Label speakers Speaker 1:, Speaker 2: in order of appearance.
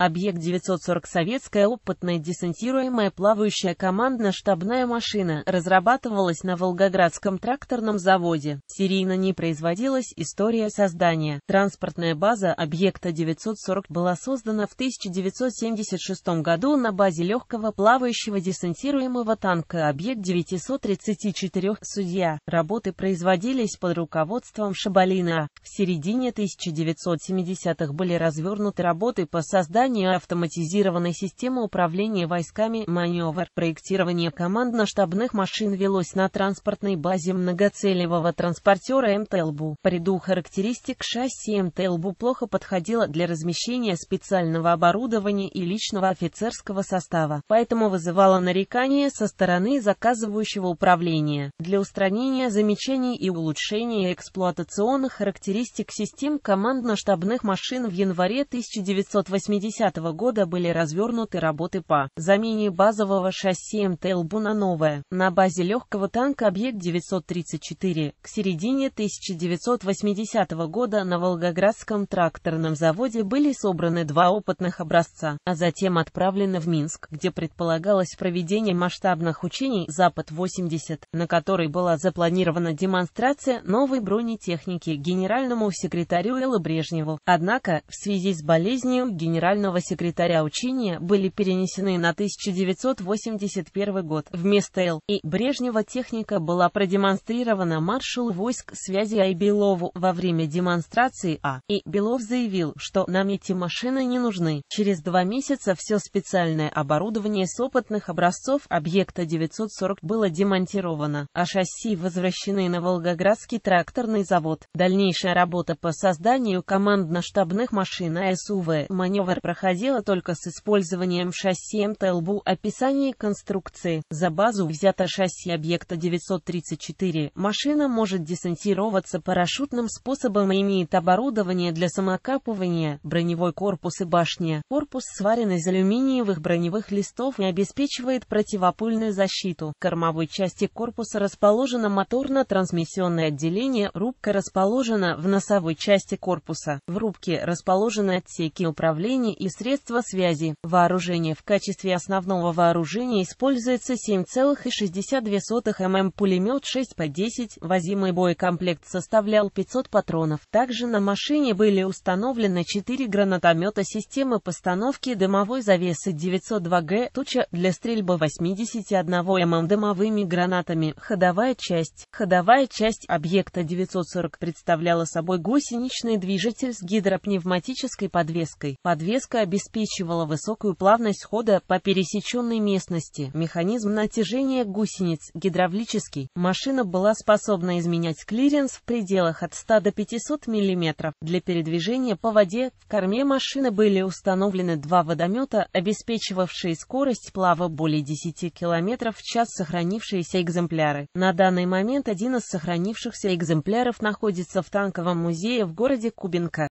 Speaker 1: Объект 940 советская опытная десантируемая плавающая командно-штабная машина разрабатывалась на Волгоградском тракторном заводе. Серийно не производилась история создания. Транспортная база объекта 940 была создана в 1976 году на базе легкого плавающего десантируемого танка объект 934 «Судья». Работы производились под руководством Шабалина. В середине 1970-х были развернуты работы по созданию создание автоматизированной системы управления войсками, маневр, проектирование командно-штабных машин велось на транспортной базе многоцелевого транспортера МТЛБУ. По ряду характеристик шасси МТЛБУ плохо подходило для размещения специального оборудования и личного офицерского состава, поэтому вызывало нарекания со стороны заказывающего управления. Для устранения замечаний и улучшения эксплуатационных характеристик систем командно-штабных машин в январе 1980 2010 года были развернуты работы по замене базового шасси МТ на новое. На базе легкого танка «Объект-934» к середине 1980 года на Волгоградском тракторном заводе были собраны два опытных образца, а затем отправлены в Минск, где предполагалось проведение масштабных учений «Запад-80», на которой была запланирована демонстрация новой бронетехники генеральному секретарю Элла Брежневу. Однако, в связи с болезнью генерального генерального секретаря учения были перенесены на 1981 год. Вместо Л. и Брежнева техника была продемонстрирована маршалу войск связи Белову Во время демонстрации А. и Белов заявил, что нам эти машины не нужны. Через два месяца все специальное оборудование с опытных образцов объекта 940 было демонтировано, а шасси возвращены на Волгоградский тракторный завод. Дальнейшая работа по созданию командно-штабных машин АСУВ маневр проходил проходила только с использованием шасси МТЛБУ. Описание конструкции. За базу взято шасси объекта 934. Машина может десантироваться парашютным способом и имеет оборудование для самокапывания, броневой корпус и башня. Корпус сварен из алюминиевых броневых листов и обеспечивает противопульную защиту. В кормовой части корпуса расположено моторно-трансмиссионное отделение, рубка расположена в носовой части корпуса. В рубке расположены отсеки управления и средства связи. Вооружение в качестве основного вооружения используется 7,62 мм пулемет 6 по 10, возимый боекомплект составлял 500 патронов. Также на машине были установлены 4 гранатомета системы постановки дымовой завесы 902Г «Туча» для стрельбы 81 мм дымовыми гранатами. Ходовая часть. Ходовая часть объекта 940 представляла собой гусеничный движитель с гидропневматической подвеской. Подвеска нагрузка обеспечивала высокую плавность хода по пересеченной местности. Механизм натяжения гусениц гидравлический. Машина была способна изменять клиренс в пределах от 100 до 500 мм. Для передвижения по воде в корме машины были установлены два водомета, обеспечивавшие скорость плава более 10 км в час сохранившиеся экземпляры. На данный момент один из сохранившихся экземпляров находится в танковом музее в городе Кубинка.